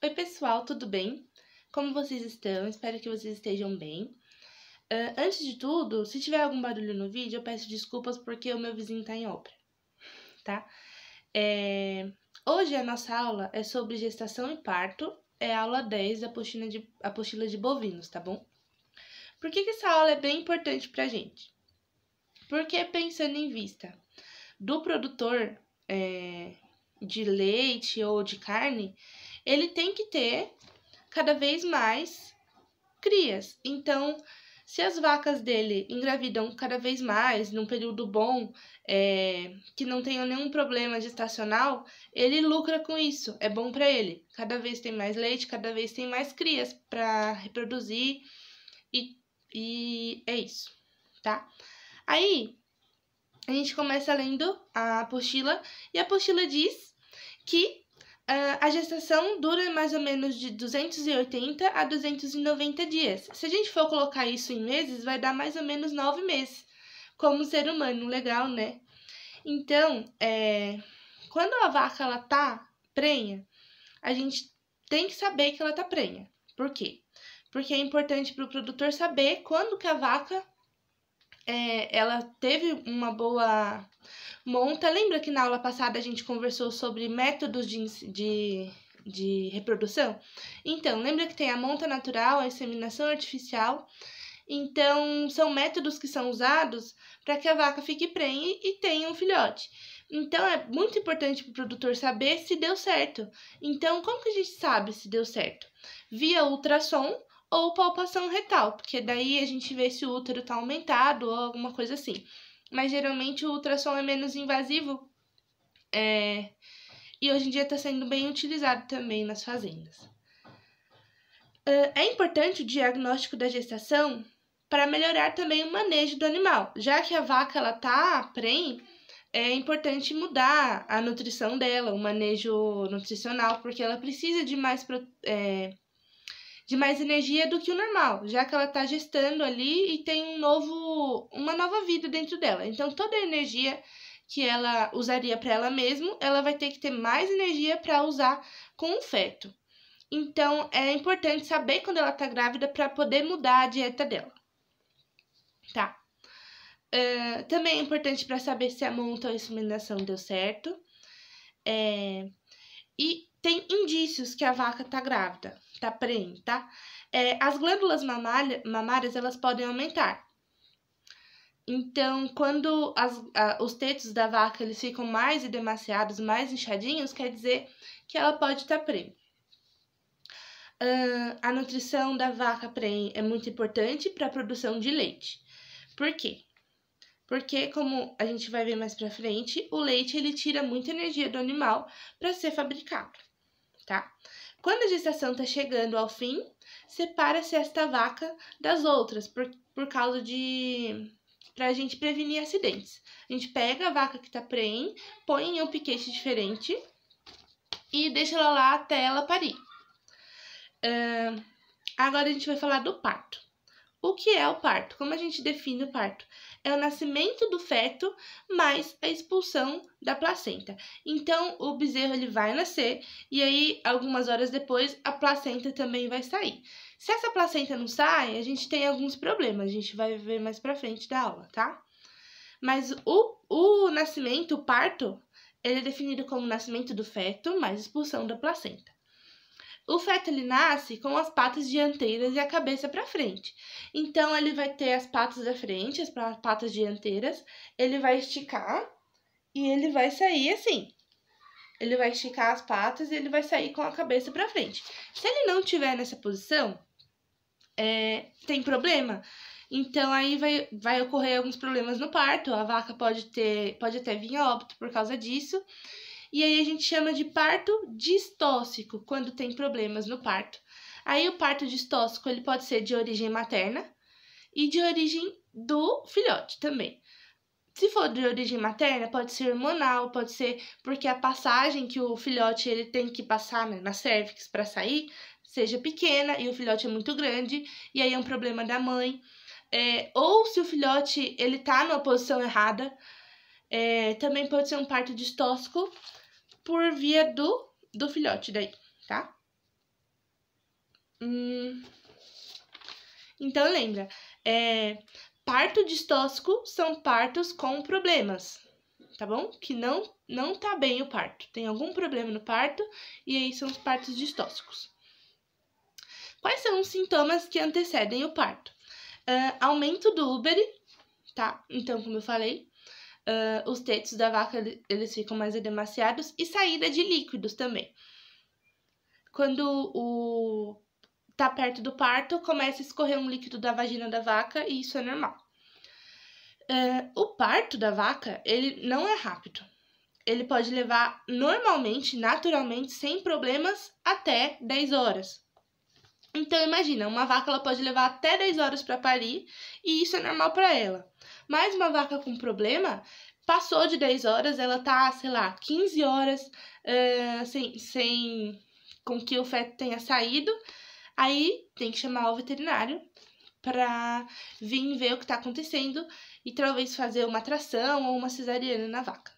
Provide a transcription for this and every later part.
Oi, pessoal, tudo bem? Como vocês estão? Espero que vocês estejam bem. Uh, antes de tudo, se tiver algum barulho no vídeo, eu peço desculpas porque o meu vizinho está em obra, tá? É... Hoje a nossa aula é sobre gestação e parto, é a aula 10 da apostila de, apostila de bovinos, tá bom? Por que, que essa aula é bem importante pra gente? Porque pensando em vista do produtor é, de leite ou de carne, ele tem que ter cada vez mais crias. Então, se as vacas dele engravidam cada vez mais, num período bom, é, que não tenham nenhum problema gestacional, ele lucra com isso, é bom para ele. Cada vez tem mais leite, cada vez tem mais crias para reproduzir, e, e é isso, tá? Aí, a gente começa lendo a apostila, e a apostila diz que ah, a gestação dura mais ou menos de 280 a 290 dias. Se a gente for colocar isso em meses, vai dar mais ou menos 9 meses, como ser humano, legal, né? Então, é, quando a vaca ela tá prenha, a gente tem que saber que ela tá prenha. Por quê? Porque é importante para o produtor saber quando que a vaca é, ela teve uma boa monta. Lembra que na aula passada a gente conversou sobre métodos de, de, de reprodução? Então, lembra que tem a monta natural, a inseminação artificial. Então, são métodos que são usados para que a vaca fique prenhe e tenha um filhote. Então, é muito importante para o produtor saber se deu certo. Então, como que a gente sabe se deu certo? Via ultrassom, ou palpação retal, porque daí a gente vê se o útero está aumentado ou alguma coisa assim. Mas geralmente o ultrassom é menos invasivo é... e hoje em dia está sendo bem utilizado também nas fazendas. É importante o diagnóstico da gestação para melhorar também o manejo do animal, já que a vaca ela tá prem, é importante mudar a nutrição dela, o manejo nutricional, porque ela precisa de mais é, de mais energia do que o normal, já que ela está gestando ali e tem um novo, uma nova vida dentro dela. Então toda a energia que ela usaria para ela mesma, ela vai ter que ter mais energia para usar com o feto. Então é importante saber quando ela está grávida para poder mudar a dieta dela. Tá. Uh, também é importante para saber se a monta então, ou a inseminação deu certo. É, e tem indícios que a vaca está grávida, está prenhe, tá? É, as glândulas mamalha, mamárias, elas podem aumentar. Então, quando as, a, os tetos da vaca eles ficam mais edemaciados, mais inchadinhos, quer dizer que ela pode estar tá prenhe. Uh, a nutrição da vaca prenhe é muito importante para a produção de leite. Por quê? porque como a gente vai ver mais para frente, o leite ele tira muita energia do animal para ser fabricado, tá? Quando a gestação está chegando ao fim, separa-se esta vaca das outras por, por causa de para a gente prevenir acidentes. A gente pega a vaca que está preen, põe em um piquete diferente e deixa ela lá até ela parir. Uh, agora a gente vai falar do parto. O que é o parto? Como a gente define o parto? é o nascimento do feto mais a expulsão da placenta. Então, o bezerro ele vai nascer e aí algumas horas depois a placenta também vai sair. Se essa placenta não sai, a gente tem alguns problemas, a gente vai ver mais para frente da aula, tá? Mas o, o nascimento, o parto, ele é definido como nascimento do feto mais expulsão da placenta. O feto ele nasce com as patas dianteiras e a cabeça para frente. Então ele vai ter as patas da frente, as patas dianteiras, ele vai esticar e ele vai sair assim. Ele vai esticar as patas e ele vai sair com a cabeça para frente. Se ele não tiver nessa posição, é, tem problema. Então aí vai, vai ocorrer alguns problemas no parto. A vaca pode ter, pode até vir a óbito por causa disso. E aí a gente chama de parto distóxico, quando tem problemas no parto. Aí o parto distóxico ele pode ser de origem materna e de origem do filhote também. Se for de origem materna, pode ser hormonal, pode ser porque a passagem que o filhote ele tem que passar né, na cervix para sair seja pequena e o filhote é muito grande, e aí é um problema da mãe. É, ou se o filhote ele tá numa posição errada, é, também pode ser um parto distóxico por via do, do filhote daí, tá? Hum. Então, lembra, é, parto distóxico são partos com problemas, tá bom? Que não, não tá bem o parto, tem algum problema no parto e aí são os partos distóxicos. Quais são os sintomas que antecedem o parto? Uh, aumento do úbere, tá? Então, como eu falei, uh, os tetos da vaca eles ficam mais edemaciados e saída de líquidos também. Quando o tá perto do parto, começa a escorrer um líquido da vagina da vaca e isso é normal. Uh, o parto da vaca, ele não é rápido. Ele pode levar normalmente, naturalmente, sem problemas, até 10 horas. Então imagina, uma vaca ela pode levar até 10 horas para parir e isso é normal para ela. Mas uma vaca com problema passou de 10 horas, ela tá, sei lá, 15 horas uh, sem, sem com que o feto tenha saído, aí tem que chamar o veterinário para vir ver o que está acontecendo e talvez fazer uma tração ou uma cesariana na vaca.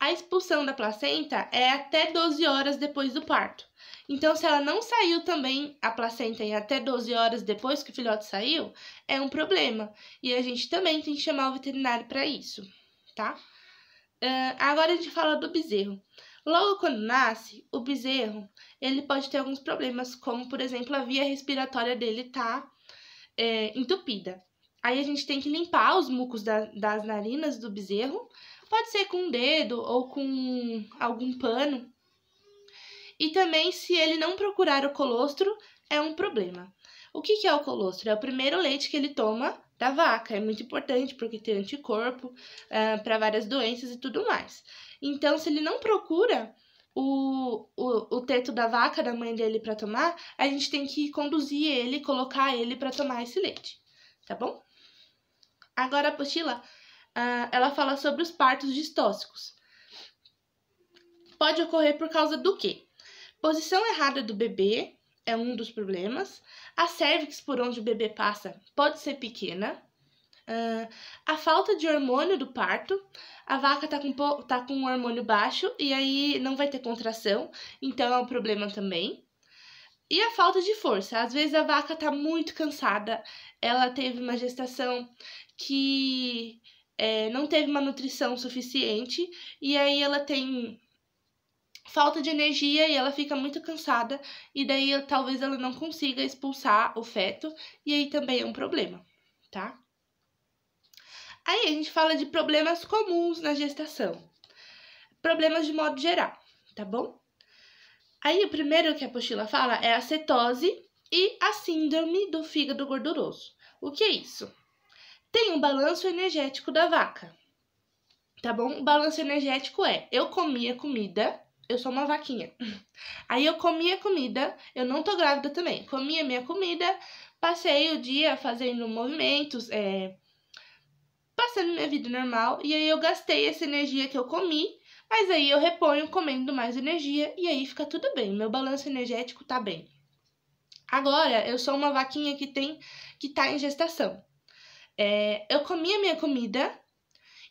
A expulsão da placenta é até 12 horas depois do parto. Então, se ela não saiu também a placenta em até 12 horas depois que o filhote saiu, é um problema. E a gente também tem que chamar o veterinário para isso, tá? Uh, agora a gente fala do bezerro. Logo quando nasce, o bezerro ele pode ter alguns problemas, como por exemplo a via respiratória dele tá é, entupida. Aí a gente tem que limpar os mucos da, das narinas do bezerro, pode ser com um dedo ou com algum pano e também, se ele não procurar o colostro, é um problema. O que é o colostro? É o primeiro leite que ele toma da vaca. É muito importante porque tem anticorpo uh, é, para várias doenças e tudo mais. Então, se ele não procura o, o, o teto da vaca da mãe dele para tomar, a gente tem que conduzir ele, colocar ele para tomar esse leite, tá bom? Agora, a apostila, uh, ela fala sobre os partos distóxicos. Pode ocorrer por causa do quê? Posição errada do bebê é um dos problemas. A cervix por onde o bebê passa pode ser pequena. Uh, a falta de hormônio do parto, a vaca tá com, tá com um hormônio baixo e aí não vai ter contração, então é um problema também. E a falta de força. Às vezes a vaca tá muito cansada, ela teve uma gestação que é, não teve uma nutrição suficiente e aí ela tem falta de energia e ela fica muito cansada, e daí talvez ela não consiga expulsar o feto, e aí também é um problema, tá? Aí a gente fala de problemas comuns na gestação, problemas de modo geral, tá bom? Aí o primeiro que a apostila fala é a cetose e a síndrome do fígado gorduroso. O que é isso? Tem um balanço energético da vaca, tá bom? O balanço energético é eu comia comida eu sou uma vaquinha. Aí eu comi a comida, eu não tô grávida também. Comi a minha comida, passei o dia fazendo movimentos, é, passando minha vida normal. E aí eu gastei essa energia que eu comi, mas aí eu reponho comendo mais energia e aí fica tudo bem. Meu balanço energético tá bem. Agora eu sou uma vaquinha que tem que tá em gestação. É, eu comi a minha comida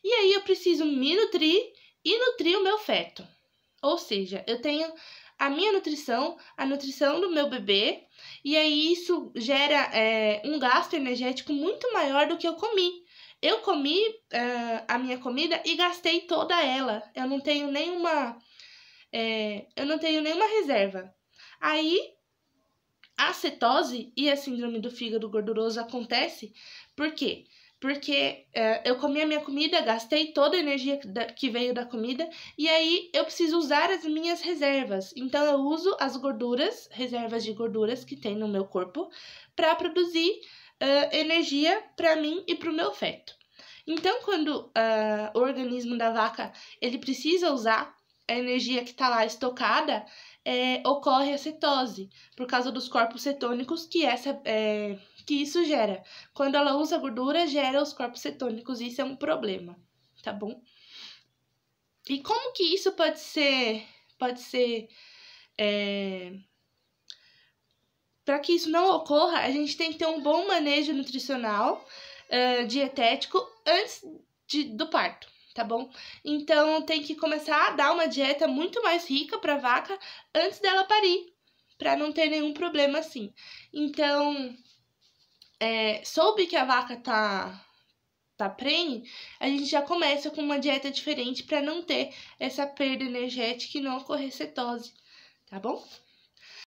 e aí eu preciso me nutrir e nutrir o meu feto. Ou seja, eu tenho a minha nutrição, a nutrição do meu bebê, e aí isso gera é, um gasto energético muito maior do que eu comi. Eu comi uh, a minha comida e gastei toda ela. Eu não tenho nenhuma. É, eu não tenho nenhuma reserva. Aí a cetose e a síndrome do fígado gorduroso acontece porque porque é, eu comi a minha comida, gastei toda a energia que veio da comida e aí eu preciso usar as minhas reservas. Então eu uso as gorduras, reservas de gorduras que tem no meu corpo, para produzir uh, energia para mim e para o meu feto. Então quando uh, o organismo da vaca ele precisa usar a energia que está lá estocada, é, ocorre a cetose por causa dos corpos cetônicos que essa é, que isso gera. Quando ela usa gordura, gera os corpos cetônicos, isso é um problema, tá bom? E como que isso pode ser, pode ser, é... para que isso não ocorra, a gente tem que ter um bom manejo nutricional, uh, dietético, antes de, do parto tá bom? Então tem que começar a dar uma dieta muito mais rica para vaca antes dela parir, para não ter nenhum problema assim. Então é, soube que a vaca tá tá prenhe, a gente já começa com uma dieta diferente para não ter essa perda energética e não ocorrer cetose, tá bom?